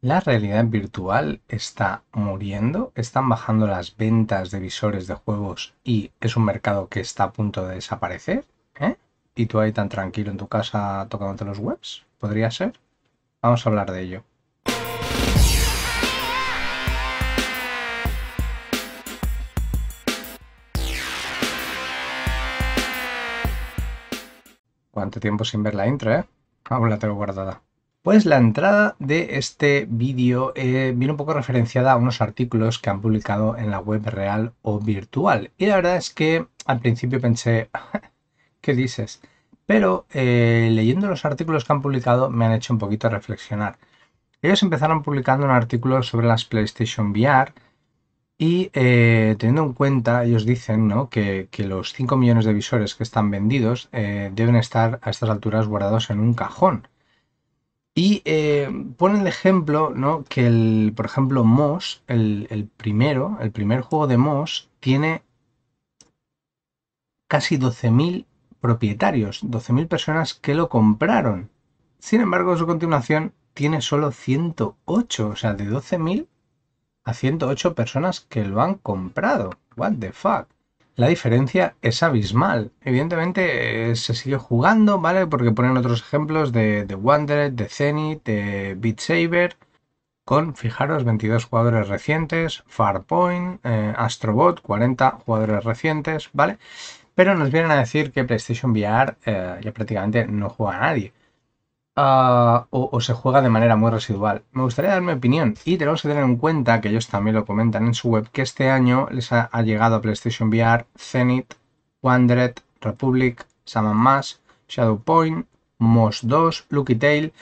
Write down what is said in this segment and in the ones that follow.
¿La realidad virtual está muriendo? ¿Están bajando las ventas de visores de juegos y es un mercado que está a punto de desaparecer? ¿Eh? ¿Y tú ahí tan tranquilo en tu casa tocándote los webs? ¿Podría ser? Vamos a hablar de ello. ¿Cuánto tiempo sin ver la intro, eh? la tengo guardada. Pues la entrada de este vídeo eh, viene un poco referenciada a unos artículos que han publicado en la web real o virtual. Y la verdad es que al principio pensé, ¿qué dices? Pero eh, leyendo los artículos que han publicado me han hecho un poquito reflexionar. Ellos empezaron publicando un artículo sobre las PlayStation VR y eh, teniendo en cuenta, ellos dicen ¿no? que, que, los 5 millones de visores que están vendidos deben estar a estas alturas guardados en un cajón y eh, pone el ejemplo, ¿no? Que el, por ejemplo, Moss, el, primero, el primer juego de Moss, tiene casi 12.000 propietarios, 12.000 personas que lo compraron. Sin embargo, su continuación tiene solo 108, o sea, de 12.000 a 108 personas que lo han comprado. What the fuck? la diferencia es abismal. Evidentemente eh, se sigue jugando, ¿vale? Porque ponen otros ejemplos de, The Wandered, de Zenith, de Beat Saber, con, fijaros, 22 jugadores recientes, Farpoint, eh, Astrobot, 40 jugadores recientes, ¿vale? Pero nos vienen a decir que PlayStation VR eh, ya prácticamente no juega nadie o, se juega de manera muy residual. Me gustaría dar mi opinión y tenemos que tener en cuenta, que ellos también lo comentan en su web, que este año les ha, llegado a PlayStation VR, Zenith, Wandered, Republic, Saman Mass, Shadow Point, Moss 2, Lucky Tail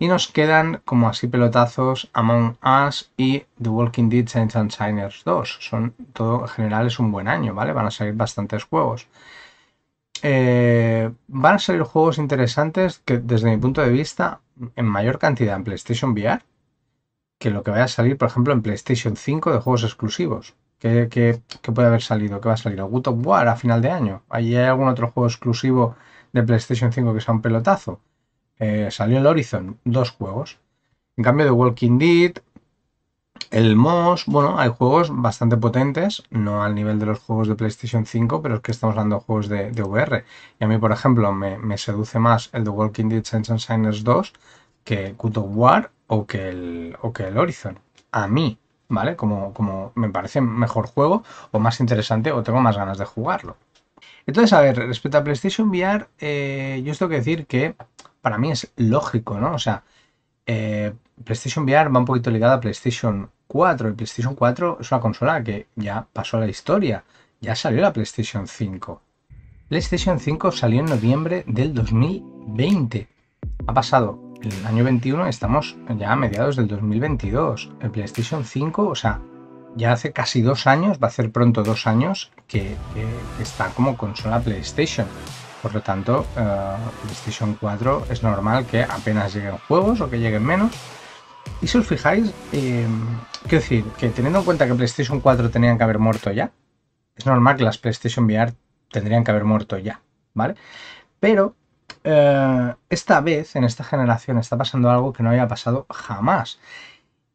y nos quedan como así pelotazos Among Us y The Walking Dead Saints and Sinners 2. Son todo en general es un buen año, ¿vale? Van a salir bastantes juegos. Eh, van a salir juegos interesantes que, desde mi punto de vista, en mayor cantidad en PlayStation VR que lo que vaya a salir, por ejemplo, en PlayStation 5 de juegos exclusivos. que puede haber salido? que va a salir? ¿El War a final de año? ¿Hay algún otro juego exclusivo de PlayStation 5 que sea un pelotazo? Eh, salió el Horizon, dos juegos. En cambio, de Walking Dead, el MOS, bueno, hay juegos bastante potentes, no al nivel de los juegos de PlayStation 5, pero es que estamos hablando de juegos de, VR. Y a mí, por ejemplo, me, seduce más el The Walking Dead and Signers 2 que Cut of War o que el, que el Horizon. A mí, ¿vale? Como, como me parece mejor juego o más interesante o tengo más ganas de jugarlo. Entonces, a ver, respecto a PlayStation VR, eh, yo tengo que decir que para mí es lógico, ¿no? O sea, eh, PlayStation VR va un poquito ligada a PlayStation 4. El PlayStation 4 es una consola que ya pasó a la historia. Ya salió la PlayStation 5. PlayStation 5 salió en noviembre del 2020. Ha pasado el año 21, estamos ya a mediados del 2022. El PlayStation 5, o sea, ya hace casi dos años, va a ser pronto dos años que está como consola PlayStation. Por lo tanto, eh, PlayStation 4 es normal que apenas lleguen juegos o que lleguen menos. Y si os fijáis, eh, quiero decir que teniendo en cuenta que PlayStation 4 tenían que haber muerto ya, es normal que las PlayStation VR tendrían que haber muerto ya, ¿vale? Pero eh, esta vez, en esta generación, está pasando algo que no había pasado jamás.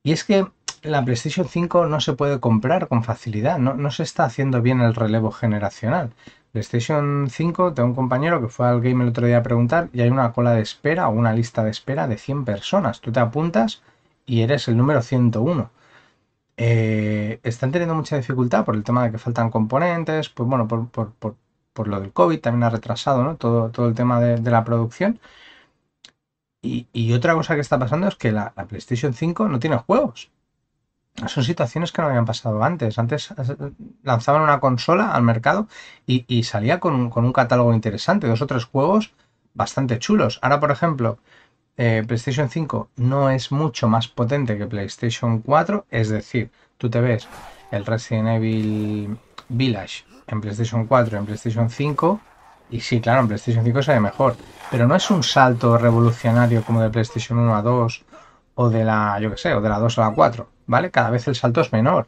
Y es que la PlayStation 5 no se puede comprar con facilidad, no, no se está haciendo bien el relevo generacional. PlayStation 5, tengo un compañero que fue al game el otro día a preguntar y hay una cola de espera o una lista de espera de 100 personas. Tú te apuntas y eres el número 101. Eh, están teniendo mucha dificultad por el tema de que faltan componentes, pues bueno, por, lo del COVID también ha retrasado todo, todo el tema de, la producción. Y, otra cosa que está pasando es que la PlayStation 5 no tiene juegos son situaciones que no habían pasado antes. Antes eh, lanzaban una consola al mercado y, salía con un, catálogo interesante, dos o tres juegos bastante chulos. Ahora, por ejemplo, eh, PlayStation 5 no es mucho más potente que PlayStation 4, es decir, tú te ves el Resident Evil Village en PlayStation 4 y en PlayStation 5, y sí, claro, en PlayStation 5 se ve mejor, pero no es un salto revolucionario como de PlayStation 1 a 2 o de la, yo qué sé, o de la 2 a la 4 ¿vale? Cada vez el salto es menor.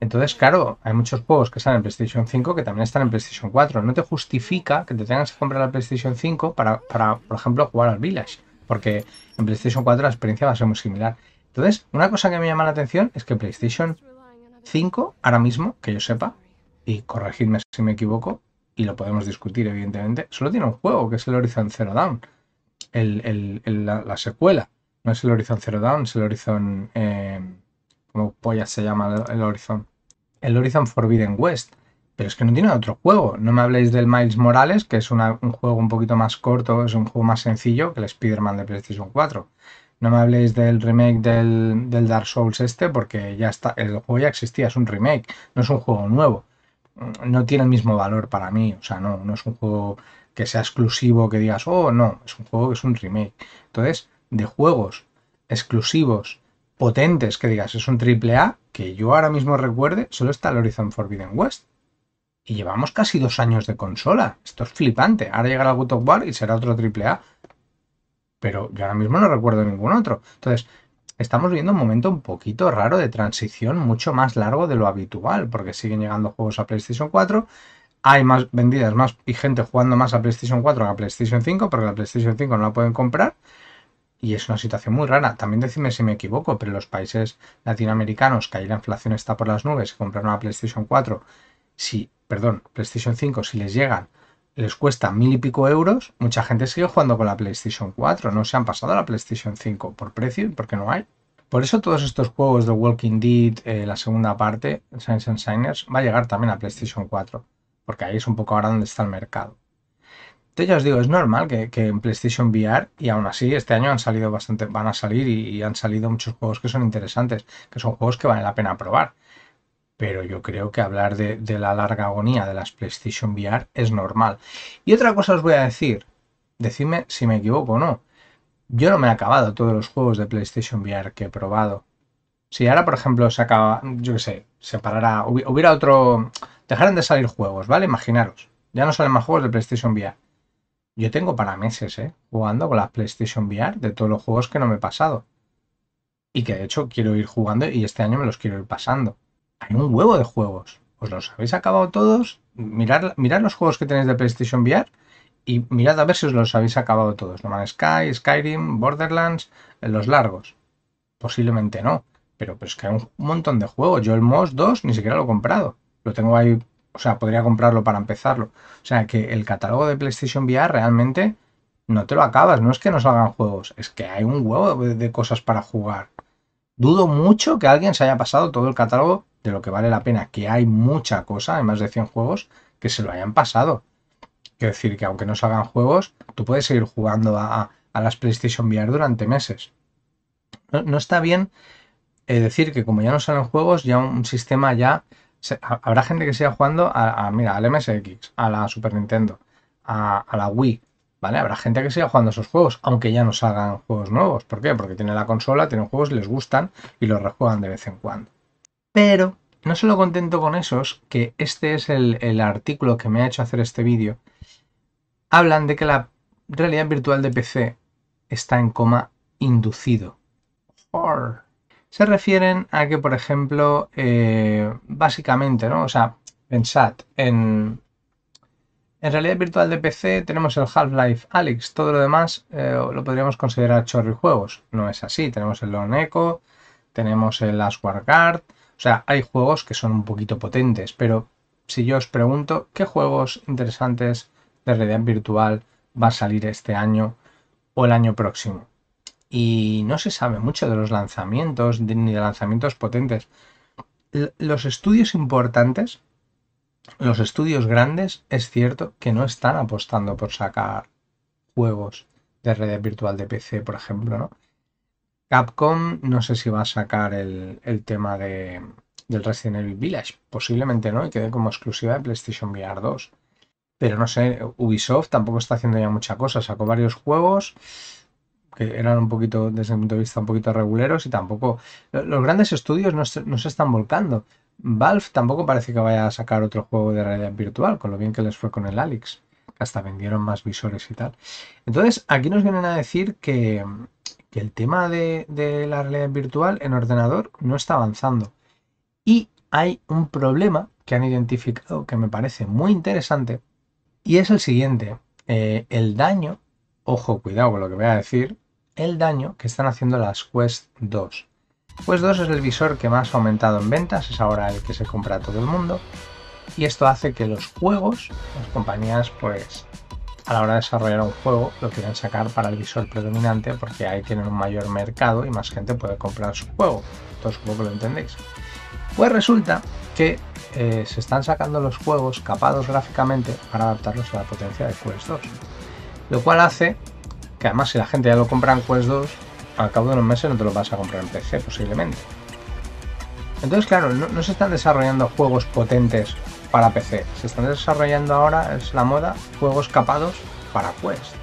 Entonces, claro, hay muchos juegos que están en PlayStation 5 que también están en PlayStation 4. No te justifica que te tengas que comprar la PlayStation 5 para, para por ejemplo, jugar al Village, porque en PlayStation 4 la experiencia va a ser muy similar. Entonces, una cosa que me llama la atención es que PlayStation 5, ahora mismo, que yo sepa, y corregidme si me equivoco, y lo podemos discutir, evidentemente, solo tiene un juego, que es el Horizon Zero Dawn, la secuela. No es el Horizon Zero Dawn, es el Horizon... ¿Cómo eh, como polla se llama el Horizon? El Horizon Forbidden West. Pero es que no tiene otro juego. No me habléis del Miles Morales, que es un juego un poquito más corto, es un juego más sencillo que el Spider-Man de PlayStation 4. No me habléis del remake del, del, Dark Souls este, porque ya está, el juego ya existía, es un remake, no es un juego nuevo. No tiene el mismo valor para mí, o sea, no, no es un juego que sea exclusivo, que digas, oh, no, es un juego que es un remake. Entonces, de juegos exclusivos, potentes, que digas, es un triple A, que yo ahora mismo recuerde, solo está el Horizon Forbidden West. Y llevamos casi dos años de consola. Esto es flipante. Ahora llegará la God of y será otro triple A. Pero yo ahora mismo no recuerdo ningún otro. Entonces, estamos viendo un momento un poquito raro de transición, mucho más largo de lo habitual, porque siguen llegando juegos a PlayStation 4. Hay más vendidas más y gente jugando más a PlayStation 4 que a PlayStation 5, porque la PlayStation 5 no la pueden comprar y es una situación muy rara. También decime si me equivoco, pero los países latinoamericanos que ahí la inflación está por las nubes, si compraron a PlayStation 4, si, perdón, PlayStation 5, si les llegan, les cuesta mil y pico euros, mucha gente sigue jugando con la PlayStation 4, no se han pasado a la PlayStation 5 por precio y porque no hay. Por eso todos estos juegos de Walking Dead, eh, la segunda parte, Science and Signers, va a llegar también a PlayStation 4, porque ahí es un poco ahora donde está el mercado ya os digo, es normal que, en PlayStation VR, y aún así este año han salido bastante, van a salir y, han salido muchos juegos que son interesantes, que son juegos que vale la pena probar. Pero yo creo que hablar de, la larga agonía de las PlayStation VR es normal. Y otra cosa os voy a decir, decidme si me equivoco o no. Yo no me he acabado todos los juegos de PlayStation VR que he probado. Si ahora, por ejemplo, se acaba, yo qué sé, se parara... hubiera otro... Dejaran de salir juegos, ¿vale? Imaginaros. Ya no salen más juegos de PlayStation VR. Yo tengo para meses, ¿eh? Jugando con la PlayStation VR de todos los juegos que no me he pasado. Y que de hecho quiero ir jugando y este año me los quiero ir pasando. Hay un huevo de juegos. Os los habéis acabado todos. Mirad, los juegos que tenéis de PlayStation VR y mirad a ver si os los habéis acabado todos. No Man's Sky, Skyrim, Borderlands, los largos. Posiblemente no. Pero, pero es que hay un montón de juegos. Yo el MOS 2 ni siquiera lo he comprado. Lo tengo ahí o sea, podría comprarlo para empezarlo. O sea, que el catálogo de PlayStation VR realmente no te lo acabas. No es que no salgan juegos, es que hay un huevo de cosas para jugar. Dudo mucho que alguien se haya pasado todo el catálogo de lo que vale la pena, que hay mucha cosa, hay más de 100 juegos, que se lo hayan pasado. Quiero decir que aunque no salgan juegos, tú puedes seguir jugando a, las PlayStation VR durante meses. No, está bien eh, decir que como ya no salen juegos, ya un sistema ya habrá gente que siga jugando a, mira, al MSX, a la Super Nintendo, a, la Wii, ¿vale? Habrá gente que siga jugando esos juegos, aunque ya no salgan juegos nuevos. ¿Por qué? Porque tienen la consola, tienen juegos, les gustan y los rejuegan de vez en cuando. Pero no solo contento con esos, que este es el, artículo que me ha hecho hacer este vídeo, hablan de que la realidad virtual de PC está en coma inducido se refieren a que, por ejemplo, eh, básicamente, ¿no? O sea, pensad, en, en realidad virtual de PC tenemos el Half-Life Alyx, todo lo demás eh, lo podríamos considerar juegos. No es así, tenemos el Lone Echo, tenemos el Asgard Guard, o sea, hay juegos que son un poquito potentes, pero si yo os pregunto qué juegos interesantes de realidad virtual va a salir este año o el año próximo, y no se sabe mucho de los lanzamientos, ni de lanzamientos potentes. Los estudios importantes, los estudios grandes, es cierto que no están apostando por sacar juegos de red virtual de PC, por ejemplo, ¿no? Capcom no sé si va a sacar el, tema del Resident Evil Village, posiblemente no, y quede como exclusiva de PlayStation VR 2. Pero no sé, Ubisoft tampoco está haciendo ya mucha cosa, sacó varios juegos, que eran un poquito, desde mi punto de vista, un poquito reguleros y tampoco. Los grandes estudios no se, están volcando. Valve tampoco parece que vaya a sacar otro juego de realidad virtual, con lo bien que les fue con el Alex, hasta vendieron más visores y tal. Entonces, aquí nos vienen a decir que, el tema de, la realidad virtual en ordenador no está avanzando. Y hay un problema que han identificado que me parece muy interesante y es el siguiente. Eh, el daño, ojo, cuidado con lo que voy a decir, el daño que están haciendo las Quest 2. Quest 2 es el visor que más ha aumentado en ventas, es ahora el que se compra a todo el mundo. Y esto hace que los juegos, las compañías, pues a la hora de desarrollar un juego lo quieran sacar para el visor predominante porque ahí tienen un mayor mercado y más gente puede comprar su juego. Todos supongo que lo entendéis. Pues resulta que eh, se están sacando los juegos capados gráficamente para adaptarlos a la potencia de Quest 2. Lo cual hace que además si la gente ya lo compra en Quest 2, al cabo de unos meses no te lo vas a comprar en PC posiblemente. Entonces, claro, no, se están desarrollando juegos potentes para PC. Se están desarrollando ahora, es la moda, juegos capados para Quest.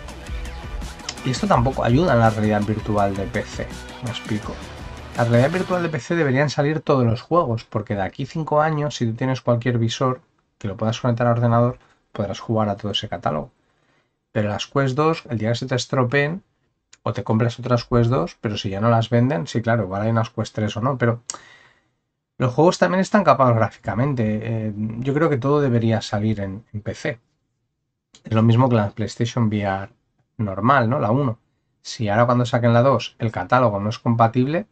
Y esto tampoco ayuda en la realidad virtual de PC. Me explico. La realidad virtual de PC deberían salir todos los juegos, porque de aquí 5 años, si tú tienes cualquier visor que lo puedas conectar al ordenador, podrás jugar a todo ese catálogo. Pero las Quest 2, el día que se te estropeen, o te compras otras Quest 2, pero si ya no las venden, sí, claro, igual hay unas Quest 3 o no, pero los juegos también están capados gráficamente. Eh, yo creo que todo debería salir en, PC. Es lo mismo que la PlayStation VR normal, ¿no? La 1. Si ahora cuando saquen la 2 el catálogo no es compatible,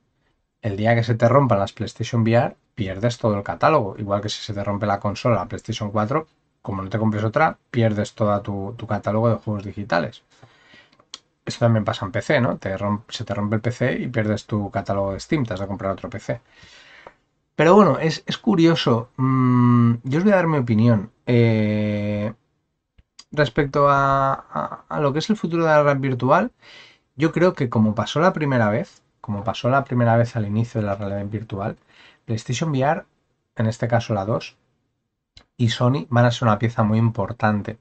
el día que se te rompan las PlayStation VR, pierdes todo el catálogo. Igual que si se te rompe la consola, la PlayStation 4, como no te compres otra, pierdes todo tu, catálogo de juegos digitales. Esto también pasa en PC, ¿no? se te rompe el PC y pierdes tu catálogo de Steam, te has de comprar otro PC. Pero bueno, es, curioso. Mm, yo os voy a dar mi opinión. Eh, respecto a, lo que es el futuro de la red virtual, yo creo que como pasó la primera vez, como pasó la primera vez al inicio de la realidad virtual, PlayStation VR, en este caso la 2, y Sony van a ser una pieza muy importante.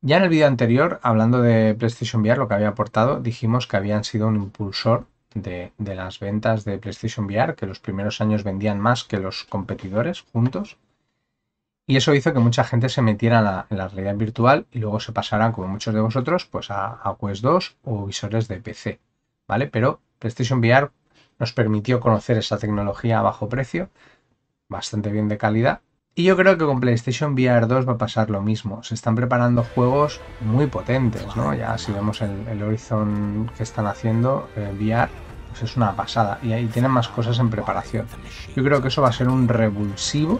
Ya en el vídeo anterior, hablando de PlayStation VR, lo que había aportado, dijimos que habían sido un impulsor de, las ventas de PlayStation VR, que los primeros años vendían más que los competidores juntos. Y eso hizo que mucha gente se metiera en la, realidad virtual y luego se pasaran, como muchos de vosotros, pues a, a Quest 2 o visores de PC. ¿Vale? Pero PlayStation VR nos permitió conocer esa tecnología a bajo precio, bastante bien de calidad, y yo creo que con PlayStation VR 2 va a pasar lo mismo. Se están preparando juegos muy potentes, ¿no? Ya si vemos el, Horizon que están haciendo, eh, VR, pues es una pasada. Y ahí tienen más cosas en preparación. Yo creo que eso va a ser un revulsivo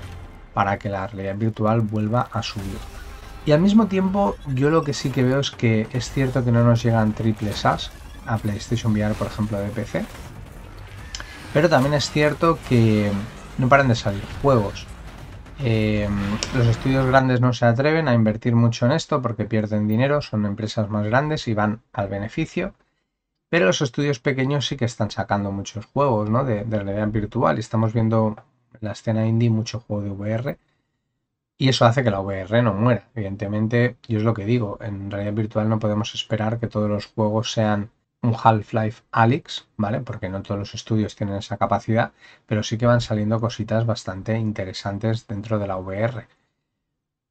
para que la realidad virtual vuelva a subir. Y al mismo tiempo, yo lo que sí que veo es que es cierto que no nos llegan triples As a PlayStation VR, por ejemplo, de PC. Pero también es cierto que no paran de salir juegos. Eh, los estudios grandes no se atreven a invertir mucho en esto porque pierden dinero, son empresas más grandes y van al beneficio. Pero los estudios pequeños sí que están sacando muchos juegos de, de, realidad virtual. Estamos viendo en la escena indie mucho juego de VR. Y eso hace que la VR no muera. Evidentemente, yo es lo que digo, en realidad virtual no podemos esperar que todos los juegos sean un Half-Life Alyx, ¿vale? Porque no todos los estudios tienen esa capacidad, pero sí que van saliendo cositas bastante interesantes dentro de la VR.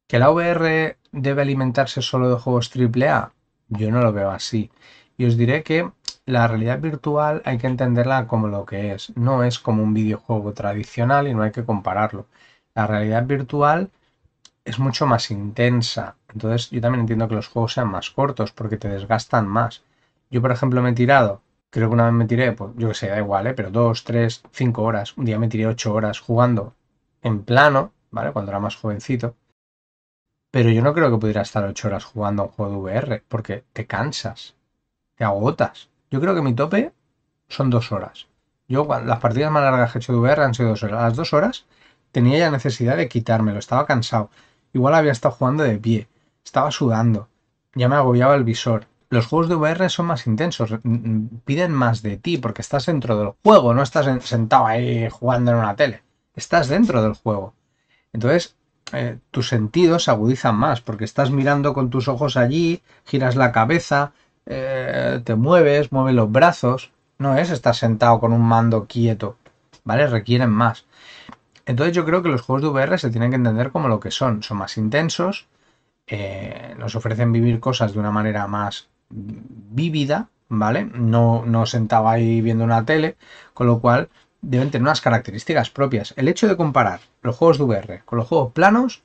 ¿Que la VR debe alimentarse solo de juegos AAA? Yo no lo veo así. Y os diré que la realidad virtual hay que entenderla como lo que es. No es como un videojuego tradicional y no hay que compararlo. La realidad virtual es mucho más intensa. Entonces yo también entiendo que los juegos sean más cortos porque te desgastan más yo, por ejemplo, me he tirado, creo que una vez me tiré, pues yo que sé, da igual, ¿eh? pero dos, tres, cinco horas, un día me tiré ocho horas jugando en plano, ¿vale? Cuando era más jovencito. Pero yo no creo que pudiera estar ocho horas jugando a un juego de VR, porque te cansas, te agotas. Yo creo que mi tope son dos horas. Yo las partidas más largas que he hecho de VR han sido dos horas. A las dos horas tenía ya necesidad de quitármelo, estaba cansado. Igual había estado jugando de pie, estaba sudando, ya me agobiaba el visor los juegos de VR son más intensos, piden más de ti porque estás dentro del juego, no estás sentado ahí jugando en una tele, estás dentro del juego. Entonces, eh, tus sentidos agudizan más porque estás mirando con tus ojos allí, giras la cabeza, eh, te mueves, mueves los brazos, no es estar sentado con un mando quieto, ¿vale? Requieren más. Entonces yo creo que los juegos de VR se tienen que entender como lo que son, son más intensos, eh, nos ofrecen vivir cosas de una manera más vívida, ¿vale? No, no sentaba ahí viendo una tele, con lo cual deben tener unas características propias. El hecho de comparar los juegos de VR con los juegos planos,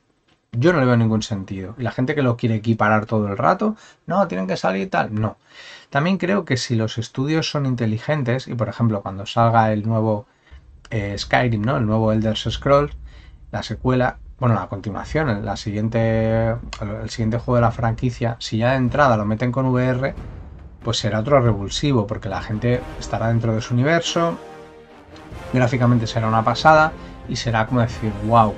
yo no le veo ningún sentido. y La gente que lo quiere equiparar todo el rato, no, tienen que salir y tal, no. También creo que si los estudios son inteligentes, y por ejemplo cuando salga el nuevo eh, Skyrim, ¿no? El nuevo Elder Scrolls, la secuela, bueno, la continuación, la siguiente, el siguiente juego de la franquicia, si ya de entrada lo meten con VR, pues será otro revulsivo, porque la gente estará dentro de su universo, gráficamente será una pasada y será como decir, wow,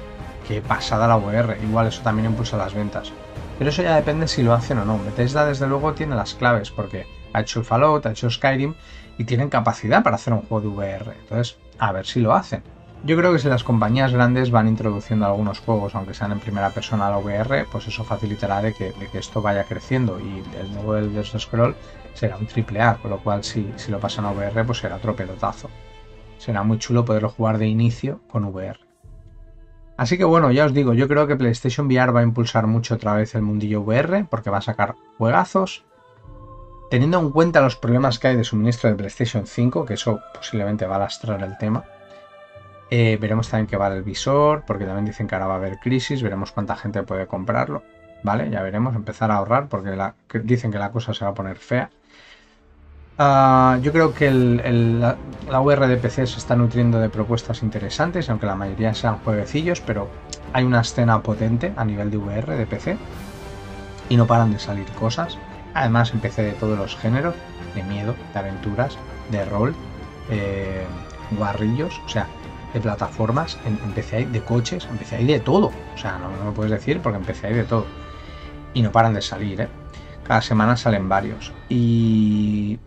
qué pasada la VR, igual eso también impulsa las ventas. Pero eso ya depende si lo hacen o no. Bethesda desde luego tiene las claves, porque ha hecho Fallout, ha hecho Skyrim y tienen capacidad para hacer un juego de VR. Entonces, a ver si lo hacen yo creo que si las compañías grandes van introduciendo algunos juegos, aunque sean en primera persona la VR, pues eso facilitará de que, esto vaya creciendo y el nuevo Elder Scroll será un triple A, con lo cual si, si lo pasan a VR pues será otro pelotazo. Será muy chulo poderlo jugar de inicio con VR. Así que bueno, ya os digo, yo creo que PlayStation VR va a impulsar mucho otra vez el mundillo VR porque va a sacar juegazos, teniendo en cuenta los problemas que hay de suministro de PlayStation 5, que eso posiblemente va a lastrar el tema eh, veremos también qué va el visor, porque también dicen que ahora va a haber crisis, veremos cuánta gente puede comprarlo, ¿vale? Ya veremos, empezar a ahorrar, porque dicen que la cosa se va a poner fea. Ah, yo creo que la el, de PC se está nutriendo de propuestas interesantes, aunque la mayoría sean juevecillos pero hay una escena potente a nivel de VR, de PC, y no paran de salir cosas. Además, empecé de todos los géneros, de miedo, de aventuras, de rol, eh, guarrillos, o sea, de plataformas, empecé ahí de coches, empecé ahí de todo. O sea, no, me lo puedes decir porque empecé ahí de todo. Y no paran de salir, ¿eh? Cada semana salen varios. Y,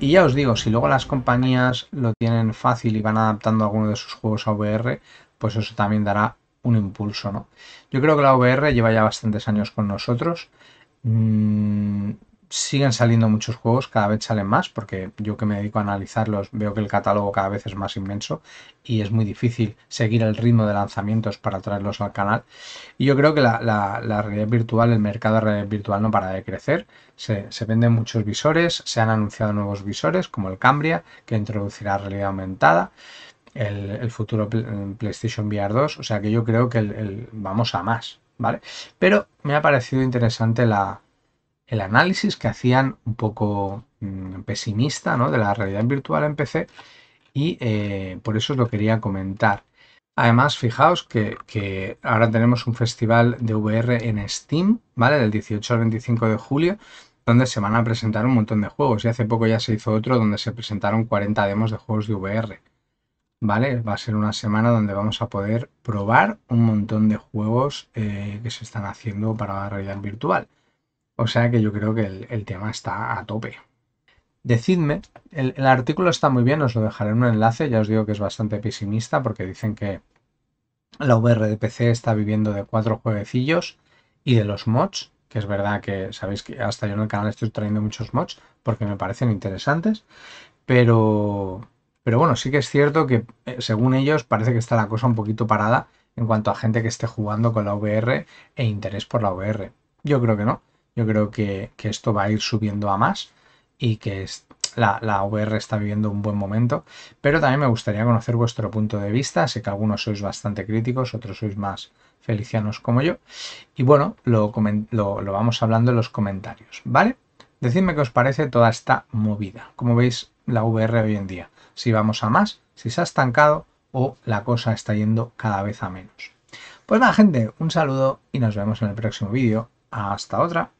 y ya os digo, si luego las compañías lo tienen fácil y van adaptando alguno de sus juegos a VR, pues eso también dará un impulso, ¿no? Yo creo que la VR lleva ya bastantes años con nosotros. Mm, siguen saliendo muchos juegos, cada vez salen más, porque yo que me dedico a analizarlos veo que el catálogo cada vez es más inmenso y es muy difícil seguir el ritmo de lanzamientos para traerlos al canal. Y yo creo que la, realidad virtual, el mercado de realidad virtual no para de crecer. Se, venden muchos visores, se han anunciado nuevos visores como el Cambria, que introducirá realidad aumentada. El, futuro mm, PlayStation VR 2, o sea que yo creo que vamos a más, ¿vale? Pero me ha parecido interesante la, el análisis que hacían un poco mm, pesimista de la realidad virtual en PC y eh, por eso os lo quería comentar. Además, fijaos que, ahora tenemos un festival de VR en Steam, ¿vale? Del 18 al 25 de julio, donde se van a presentar un montón de juegos. Y hace poco ya se hizo otro donde se presentaron 40 demos de juegos de VR. ¿Vale? Va a ser una semana donde vamos a poder probar un montón de juegos eh, que se están haciendo para la realidad virtual. O sea que yo creo que el, tema está a tope. Decidme, el, artículo está muy bien, os lo dejaré en un enlace, ya os digo que es bastante pesimista porque dicen que la VR de PC está viviendo de cuatro jueguecillos y de los mods, que es verdad que sabéis que hasta yo en el canal estoy trayendo muchos mods porque me parecen interesantes, pero, pero bueno, sí que es cierto que eh, según ellos parece que está la cosa un poquito parada en cuanto a gente que esté jugando con la VR e interés por la VR. Yo creo que no yo creo que, esto va a ir subiendo a más y que la, VR está viviendo un buen momento. Pero también me gustaría conocer vuestro punto de vista. Sé que algunos sois bastante críticos, otros sois más felicianos como yo. Y bueno, lo, vamos hablando en los comentarios, ¿vale? Decidme qué os parece toda esta movida. Como veis, la VR hoy en día. Si vamos a más, si se ha estancado o la cosa está yendo cada vez a menos. Pues nada, gente, un saludo y nos vemos en el próximo vídeo. Hasta otra.